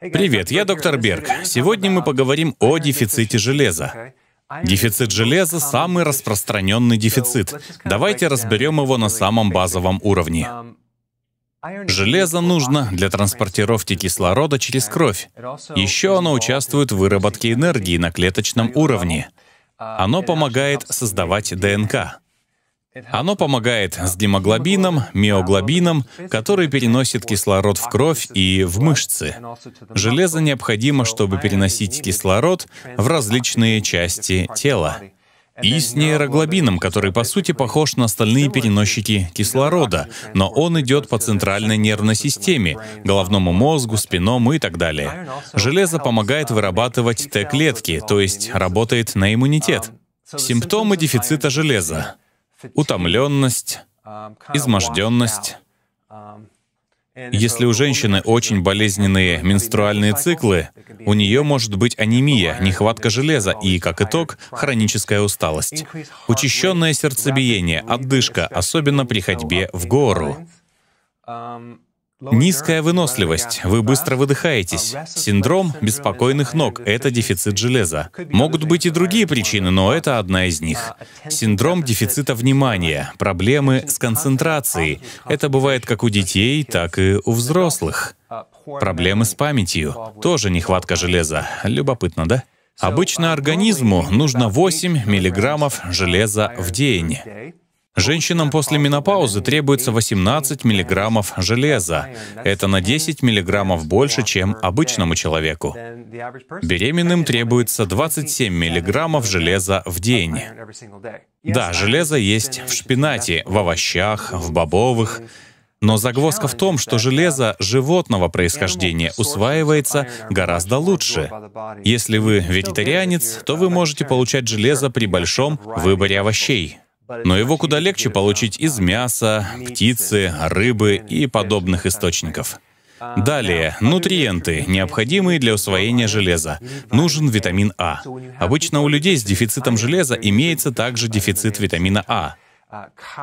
Привет, я доктор Берг. Сегодня мы поговорим о дефиците железа. Дефицит железа — самый распространенный дефицит. Давайте разберем его на самом базовом уровне. Железо нужно для транспортировки кислорода через кровь. Еще оно участвует в выработке энергии на клеточном уровне. Оно помогает создавать ДНК. Оно помогает с гемоглобином, миоглобином, который переносит кислород в кровь и в мышцы. Железо необходимо, чтобы переносить кислород в различные части тела. И с нейроглобином, который по сути похож на остальные переносчики кислорода, но он идет по центральной нервной системе, головному мозгу, спинам и так далее. Железо помогает вырабатывать Т-клетки, то есть работает на иммунитет. Симптомы дефицита железа утомленность, изможденность. Если у женщины очень болезненные менструальные циклы, у нее может быть анемия, нехватка железа и, как итог, хроническая усталость. Учащенное сердцебиение, отдышка, особенно при ходьбе в гору. Низкая выносливость, вы быстро выдыхаетесь. Синдром беспокойных ног — это дефицит железа. Могут быть и другие причины, но это одна из них. Синдром дефицита внимания, проблемы с концентрацией. Это бывает как у детей, так и у взрослых. Проблемы с памятью, тоже нехватка железа. Любопытно, да? Обычно организму нужно 8 миллиграммов железа в день. Женщинам после менопаузы требуется 18 миллиграммов железа. Это на 10 миллиграммов больше, чем обычному человеку. Беременным требуется 27 миллиграммов железа в день. Да, железо есть в шпинате, в овощах, в бобовых, но загвоздка в том, что железо животного происхождения усваивается гораздо лучше. Если вы вегетарианец, то вы можете получать железо при большом выборе овощей но его куда легче получить из мяса, птицы, рыбы и подобных источников. Далее, нутриенты, необходимые для усвоения железа. Нужен витамин А. Обычно у людей с дефицитом железа имеется также дефицит витамина А.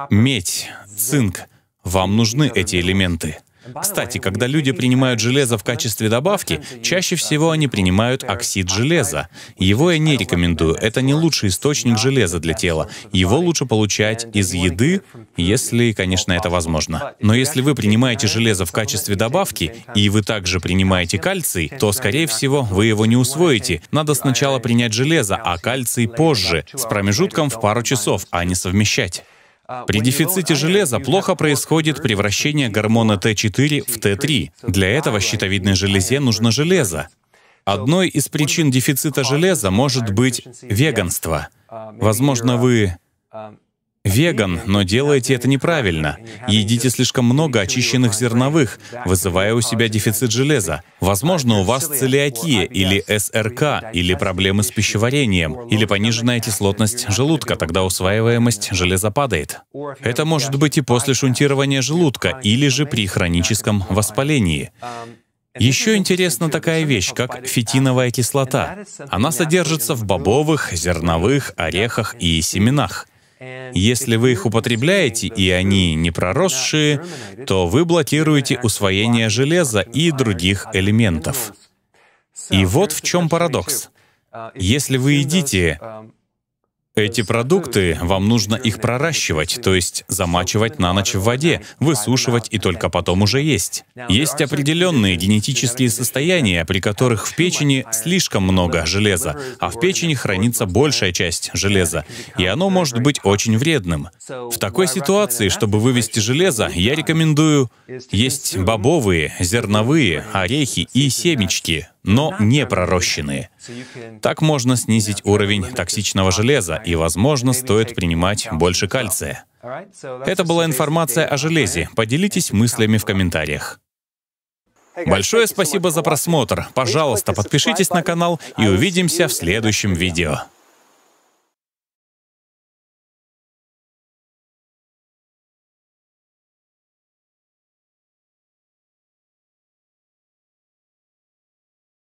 Медь, цинк. Вам нужны эти элементы. Кстати, когда люди принимают железо в качестве добавки, чаще всего они принимают оксид железа. Его я не рекомендую. Это не лучший источник железа для тела. Его лучше получать из еды, если, конечно, это возможно. Но если вы принимаете железо в качестве добавки, и вы также принимаете кальций, то, скорее всего, вы его не усвоите. Надо сначала принять железо, а кальций позже, с промежутком в пару часов, а не совмещать. При дефиците железа плохо происходит превращение гормона Т4 в Т3. Для этого щитовидной железе нужно железо. Одной из причин дефицита железа может быть веганство. Возможно, вы веган, но делаете это неправильно. Едите слишком много очищенных зерновых, вызывая у себя дефицит железа. Возможно, у вас целиакия или СРК, или проблемы с пищеварением, или пониженная кислотность желудка, тогда усваиваемость железа падает. Это может быть и после шунтирования желудка, или же при хроническом воспалении. Еще интересна такая вещь, как фитиновая кислота. Она содержится в бобовых, зерновых, орехах и семенах. Если вы их употребляете, и они не проросшие, то вы блокируете усвоение железа и других элементов. И вот в чем парадокс. Uh, Если вы едите um, эти продукты, вам нужно их проращивать, то есть замачивать на ночь в воде, высушивать и только потом уже есть. Есть определенные генетические состояния, при которых в печени слишком много железа, а в печени хранится большая часть железа, и оно может быть очень вредным. В такой ситуации, чтобы вывести железо, я рекомендую есть бобовые, зерновые, орехи и семечки но не пророщенные. Так можно снизить уровень токсичного железа, и, возможно, стоит принимать больше кальция. Это была информация о железе. Поделитесь мыслями в комментариях. Большое спасибо за просмотр. Пожалуйста, подпишитесь на канал и увидимся в следующем видео.